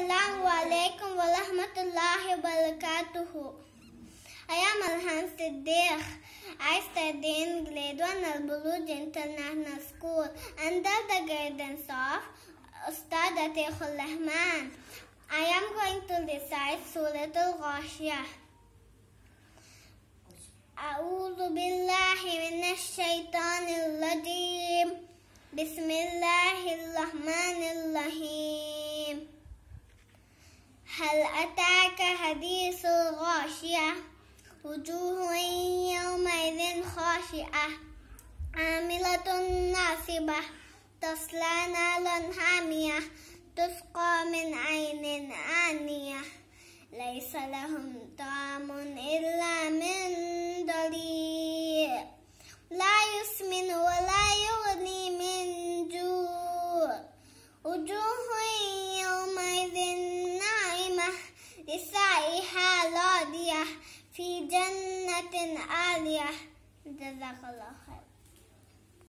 Assalamu alaikum wa rahmatullahi wa barakatuhu. I am Alhan Siddiq. I study in grade 1 Al Buruj International School under the guidance of Ustad Atiqul Rahman. I am going to recite Surah Al-Ghashiyah. أعوذ بالله من الشيطان الرجيم بسم الله الرحمن الرحيم هل أتاك حديث الغاشية وجوه يومئذ خاشعة عاملة ناصبة تصلى نارا حامية تسقى من عين آنية ليس لهم طعام إلا في جنة عالية جزاك الله خير